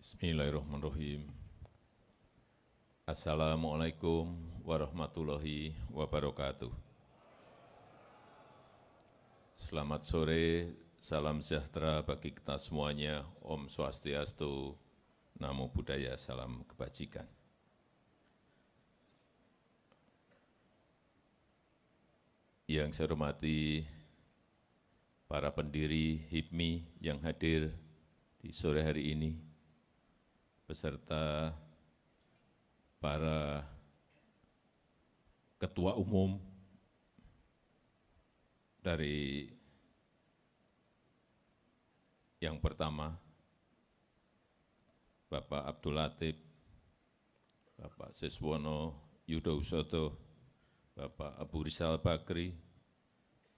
Bismillahirrahmanirrahim. Assalamualaikum warahmatullahi wabarakatuh. Selamat sore, salam sejahtera bagi kita semuanya. Om Swastiastu, Namo Buddhaya, salam kebajikan. Yang saya hormati para pendiri HIPMI yang hadir di sore hari ini, beserta para ketua umum dari yang pertama, Bapak Abdul Latif, Bapak Siswono Yudho Usoto, Bapak Abu Rizal Bakri,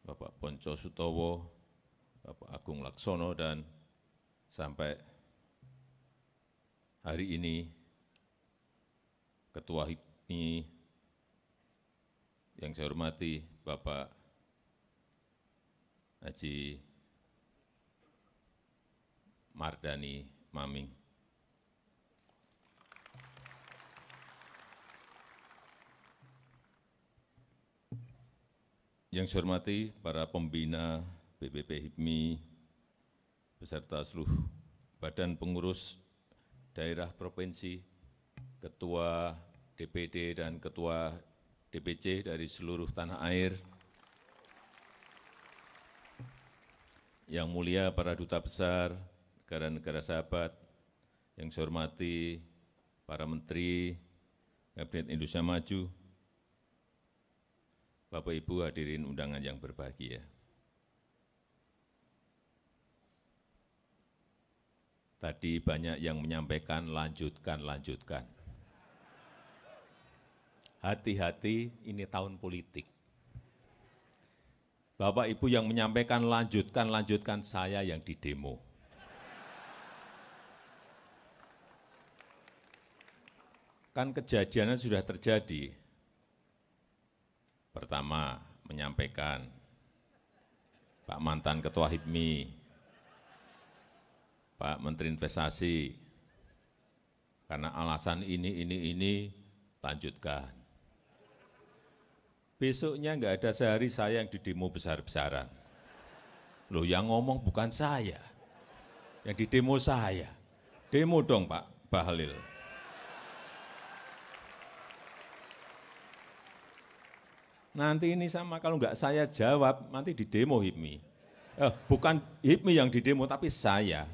Bapak Ponco Sutowo, Bapak Agung Laksono, dan sampai hari ini Ketua HIPMI yang saya hormati Bapak Haji Mardani Maming. Yang saya hormati para pembina BBP HIPMI beserta seluruh badan pengurus daerah provinsi, ketua DPD dan ketua DPC dari seluruh tanah air, yang mulia para duta besar negara-negara sahabat, yang saya hormati para menteri Kabinet Indonesia Maju, Bapak Ibu hadirin undangan yang berbahagia. Tadi banyak yang menyampaikan lanjutkan, lanjutkan. Hati-hati ini tahun politik. Bapak Ibu yang menyampaikan lanjutkan, lanjutkan saya yang di demo. Kan kejadiannya sudah terjadi. Pertama, menyampaikan Pak mantan Ketua HIPMI Pak Menteri Investasi, karena alasan ini, ini, ini, lanjutkan. Besoknya enggak ada sehari saya yang didemo besar-besaran. Loh yang ngomong bukan saya, yang didemo saya. Demo dong Pak Bahlil. Nanti ini sama kalau enggak saya jawab, nanti didemo HIPMI. Eh, bukan HIPMI yang didemo, tapi saya.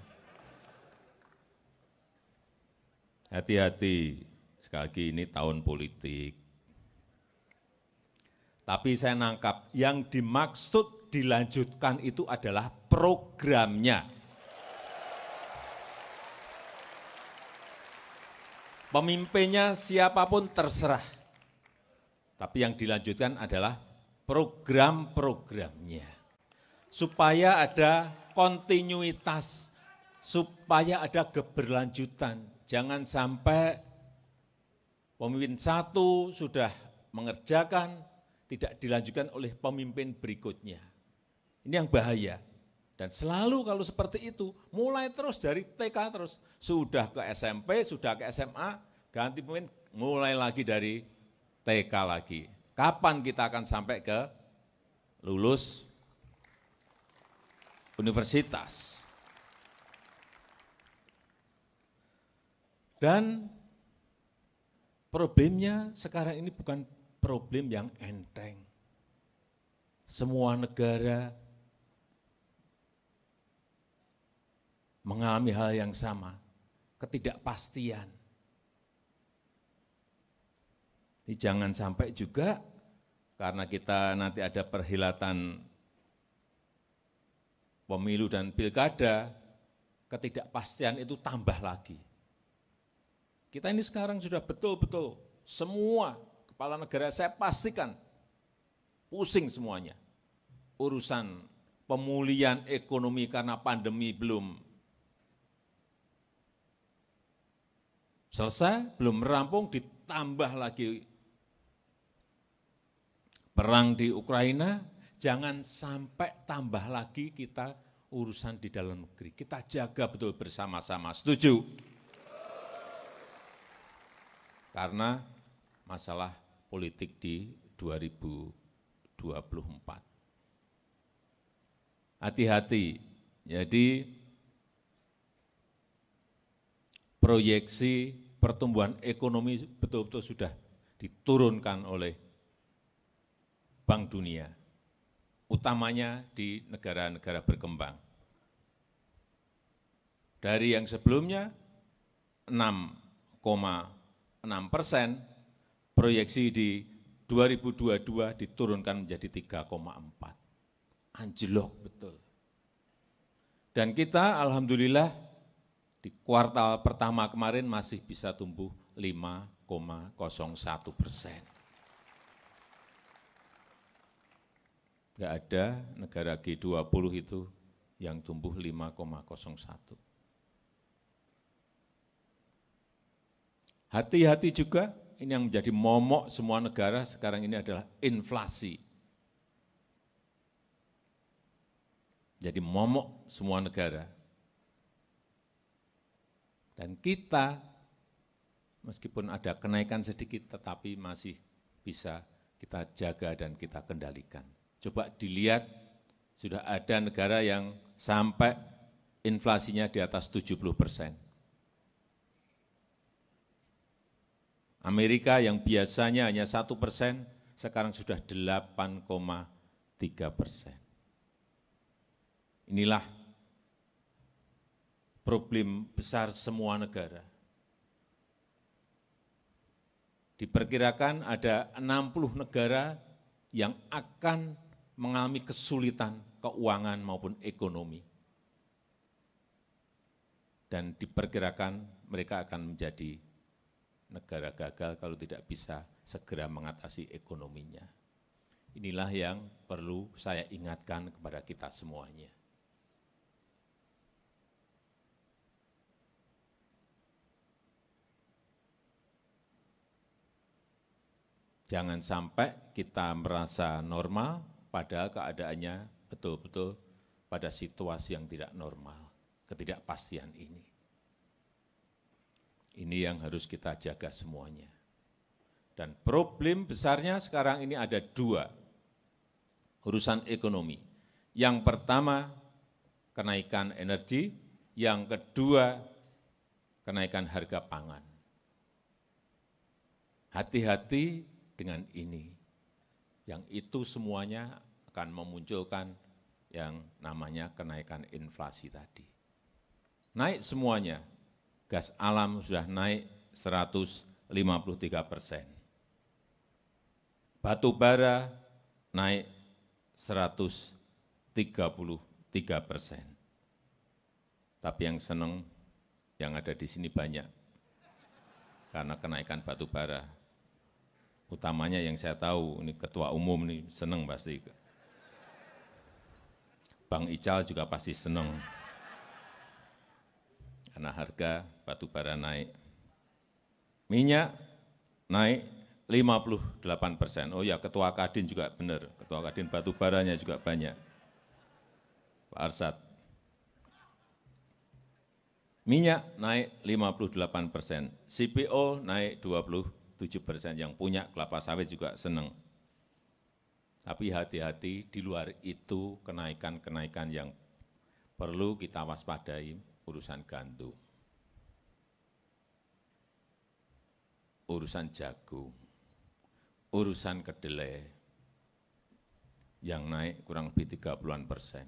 Hati-hati, sekali lagi ini tahun politik. Tapi saya nangkap yang dimaksud dilanjutkan itu adalah programnya. Pemimpinnya siapapun terserah. Tapi yang dilanjutkan adalah program-programnya. Supaya ada kontinuitas, supaya ada keberlanjutan, Jangan sampai pemimpin satu sudah mengerjakan, tidak dilanjutkan oleh pemimpin berikutnya. Ini yang bahaya. Dan selalu kalau seperti itu, mulai terus dari TK terus, sudah ke SMP, sudah ke SMA, ganti pemimpin, mulai lagi dari TK lagi. Kapan kita akan sampai ke lulus universitas? Dan problemnya sekarang ini bukan problem yang enteng. Semua negara mengalami hal yang sama, ketidakpastian. Ini jangan sampai juga karena kita nanti ada perhelatan pemilu dan pilkada, ketidakpastian itu tambah lagi. Kita ini sekarang sudah betul-betul semua kepala negara saya pastikan pusing semuanya. Urusan pemulihan ekonomi karena pandemi belum selesai, belum rampung ditambah lagi perang di Ukraina, jangan sampai tambah lagi kita urusan di dalam negeri. Kita jaga betul bersama-sama. Setuju? karena masalah politik di 2024. Hati-hati, jadi proyeksi pertumbuhan ekonomi betul-betul sudah diturunkan oleh Bank Dunia, utamanya di negara-negara berkembang. Dari yang sebelumnya 6, 6 persen, proyeksi di 2022 diturunkan menjadi 3,4. Anjlok betul. Dan kita alhamdulillah di kuartal pertama kemarin masih bisa tumbuh 5,01 persen. Enggak ada negara G20 itu yang tumbuh 5,01. Hati-hati juga, ini yang menjadi momok semua negara sekarang ini adalah inflasi. Jadi momok semua negara. Dan kita meskipun ada kenaikan sedikit tetapi masih bisa kita jaga dan kita kendalikan. Coba dilihat sudah ada negara yang sampai inflasinya di atas 70 persen. Amerika yang biasanya hanya satu persen, sekarang sudah 8,3 persen. Inilah problem besar semua negara. Diperkirakan ada 60 negara yang akan mengalami kesulitan keuangan maupun ekonomi. Dan diperkirakan mereka akan menjadi negara gagal kalau tidak bisa segera mengatasi ekonominya. Inilah yang perlu saya ingatkan kepada kita semuanya. Jangan sampai kita merasa normal, pada keadaannya betul-betul pada situasi yang tidak normal, ketidakpastian ini. Ini yang harus kita jaga semuanya. Dan problem besarnya sekarang ini ada dua, urusan ekonomi. Yang pertama, kenaikan energi. Yang kedua, kenaikan harga pangan. Hati-hati dengan ini. Yang itu semuanya akan memunculkan yang namanya kenaikan inflasi tadi. Naik semuanya, gas alam sudah naik 153 persen. Batu bara naik 133 persen. Tapi yang seneng yang ada di sini banyak karena kenaikan batu bara. Utamanya yang saya tahu, ini ketua umum ini seneng pasti. Bang Ical juga pasti seneng karena harga bara naik. Minyak naik 58 persen. Oh ya, Ketua Kadin juga benar. Ketua Kadin batu batubaranya juga banyak. Pak Arsat. Minyak naik 58 persen. CPO naik 27 persen. Yang punya kelapa sawit juga seneng. Tapi hati-hati di luar itu kenaikan-kenaikan yang perlu kita waspadai urusan gandum, urusan jagung, urusan kedelai yang naik kurang lebih 30-an persen.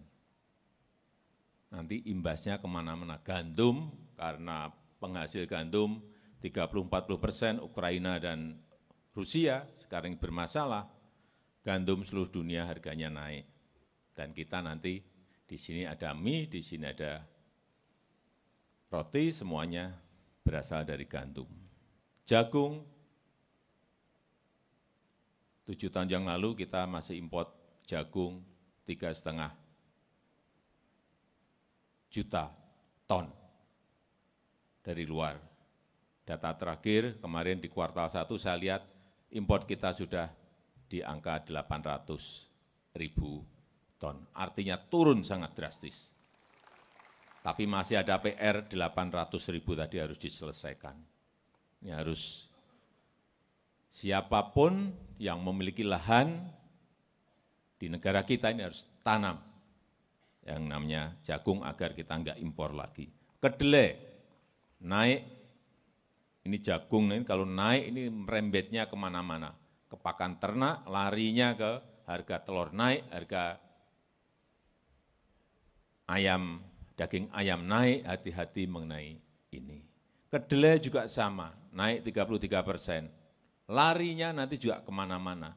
Nanti imbasnya kemana-mana. Gandum karena penghasil gandum 30-40 persen Ukraina dan Rusia sekarang bermasalah, gandum seluruh dunia harganya naik. Dan kita nanti di sini ada mie, di sini ada Roti semuanya berasal dari gandum. Jagung, tujuh tahun yang lalu kita masih import jagung tiga setengah juta ton dari luar. Data terakhir kemarin di kuartal satu saya lihat import kita sudah di angka 800 ribu ton. Artinya turun sangat drastis. Tapi masih ada PR 800 ribu tadi harus diselesaikan. Ini harus siapapun yang memiliki lahan di negara kita ini harus tanam yang namanya jagung agar kita enggak impor lagi. Kedelai naik, ini jagung ini kalau naik ini merembetnya kemana-mana. Ke pakan ternak, larinya ke harga telur naik, harga ayam Daging ayam naik, hati-hati mengenai ini. Kedelai juga sama, naik 33 persen. Larinya nanti juga kemana-mana.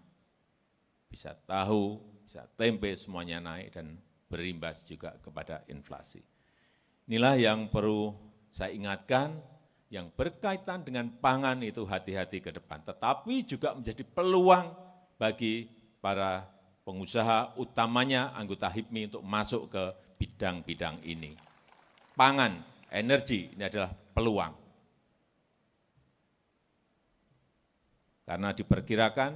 Bisa tahu, bisa tempe, semuanya naik dan berimbas juga kepada inflasi. Inilah yang perlu saya ingatkan, yang berkaitan dengan pangan itu hati-hati ke depan. Tetapi juga menjadi peluang bagi para pengusaha, utamanya anggota HIPMI untuk masuk ke bidang-bidang ini. Pangan, energi, ini adalah peluang. Karena diperkirakan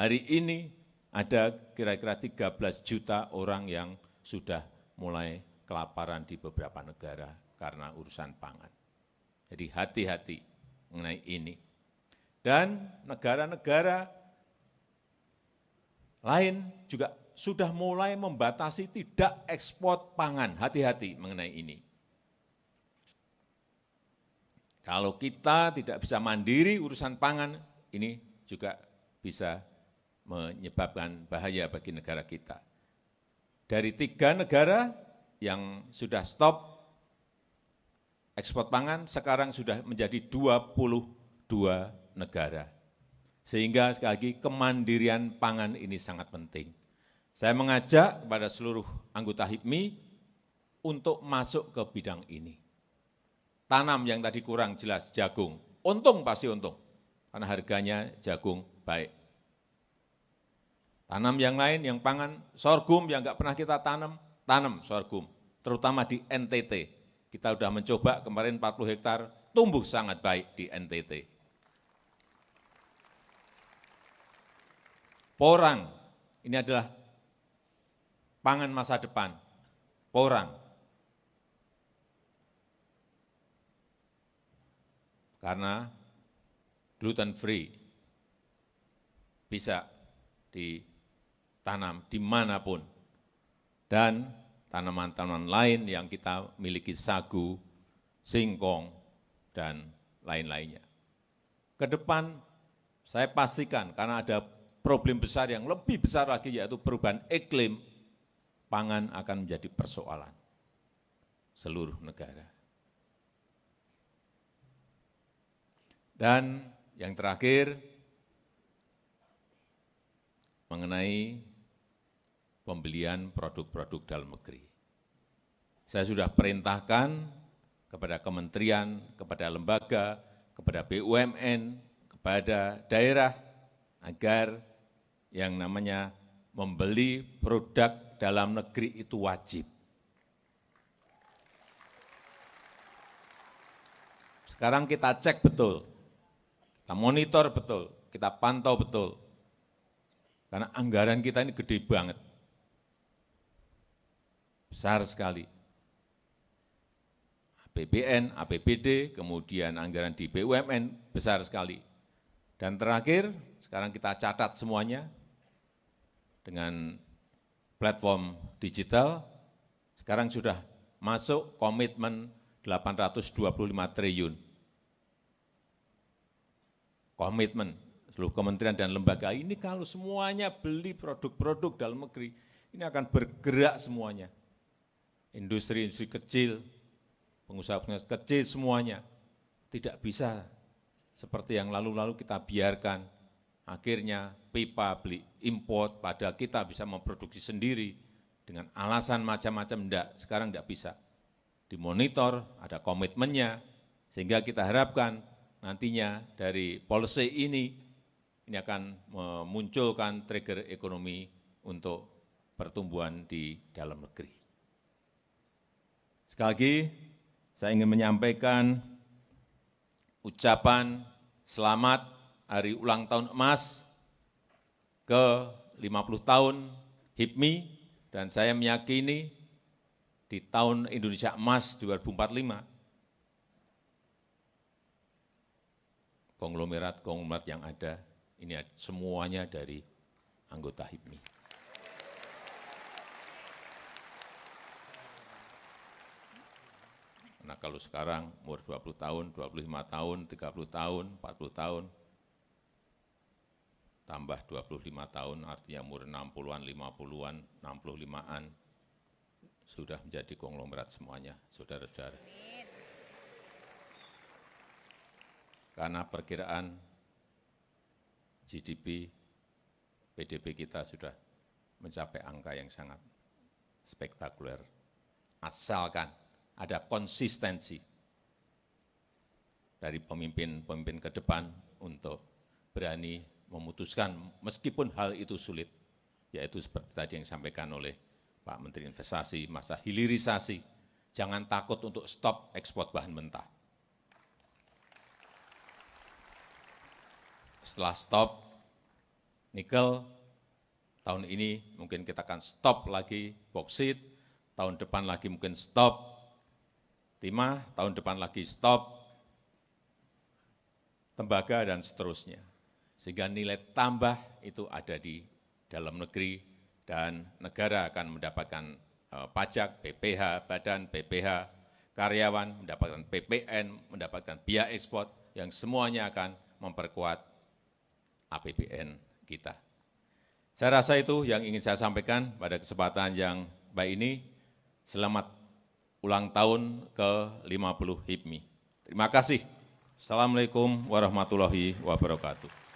hari ini ada kira-kira 13 juta orang yang sudah mulai kelaparan di beberapa negara karena urusan pangan. Jadi hati-hati mengenai ini. Dan negara-negara lain juga sudah mulai membatasi tidak ekspor pangan. Hati-hati mengenai ini. Kalau kita tidak bisa mandiri urusan pangan, ini juga bisa menyebabkan bahaya bagi negara kita. Dari tiga negara yang sudah stop ekspor pangan, sekarang sudah menjadi 22 negara. Sehingga sekali lagi kemandirian pangan ini sangat penting. Saya mengajak kepada seluruh anggota HIPMI untuk masuk ke bidang ini. Tanam yang tadi kurang jelas, jagung. Untung pasti untung, karena harganya jagung baik. Tanam yang lain, yang pangan, sorghum yang nggak pernah kita tanam, tanam sorghum, terutama di NTT. Kita sudah mencoba kemarin 40 hektar tumbuh sangat baik di NTT. porang. Ini adalah pangan masa depan, porang. Karena gluten free bisa ditanam dimanapun. Dan tanaman-tanaman lain yang kita miliki sagu, singkong, dan lain-lainnya. Ke depan saya pastikan karena ada problem besar yang lebih besar lagi yaitu perubahan iklim pangan akan menjadi persoalan seluruh negara. Dan yang terakhir, mengenai pembelian produk-produk dalam negeri. Saya sudah perintahkan kepada kementerian, kepada lembaga, kepada BUMN, kepada daerah, agar yang namanya membeli produk dalam negeri itu wajib. Sekarang kita cek betul, kita monitor betul, kita pantau betul. Karena anggaran kita ini gede banget. Besar sekali. APBN, APBD, kemudian anggaran di BUMN besar sekali. Dan terakhir, sekarang kita catat semuanya, dengan platform digital, sekarang sudah masuk komitmen 825 triliun. Komitmen seluruh kementerian dan lembaga ini kalau semuanya beli produk-produk dalam negeri, ini akan bergerak semuanya. Industri-industri kecil, pengusaha-pengusaha kecil semuanya. Tidak bisa seperti yang lalu-lalu kita biarkan Akhirnya pipa beli import, padahal kita bisa memproduksi sendiri dengan alasan macam-macam, enggak, sekarang enggak bisa. Dimonitor, ada komitmennya, sehingga kita harapkan nantinya dari policy ini, ini akan memunculkan trigger ekonomi untuk pertumbuhan di dalam negeri. Sekali lagi, saya ingin menyampaikan ucapan selamat hari ulang tahun emas ke-50 tahun HIPMI, dan saya meyakini di tahun Indonesia Emas 2045, konglomerat-konglomerat yang ada, ini semuanya dari anggota HIPMI. Nah kalau sekarang umur 20 tahun, 25 tahun, 30 tahun, 40 tahun, tambah 25 tahun artinya umur 60-an, 50-an, 65-an, sudah menjadi konglomerat semuanya, saudara-saudara. Karena perkiraan GDP PDB kita sudah mencapai angka yang sangat spektakuler. Asalkan ada konsistensi dari pemimpin-pemimpin ke depan untuk berani memutuskan meskipun hal itu sulit, yaitu seperti tadi yang disampaikan oleh Pak Menteri Investasi, masa hilirisasi, jangan takut untuk stop ekspor bahan mentah. Setelah stop nikel, tahun ini mungkin kita akan stop lagi boksit, tahun depan lagi mungkin stop timah, tahun depan lagi stop tembaga dan seterusnya sehingga nilai tambah itu ada di dalam negeri dan negara akan mendapatkan eh, pajak, PPH, badan PPH, karyawan mendapatkan PPN, mendapatkan biaya ekspor yang semuanya akan memperkuat APBN kita. Saya rasa itu yang ingin saya sampaikan pada kesempatan yang baik ini. Selamat ulang tahun ke-50 HIPMI. Terima kasih. Assalamualaikum warahmatullahi wabarakatuh.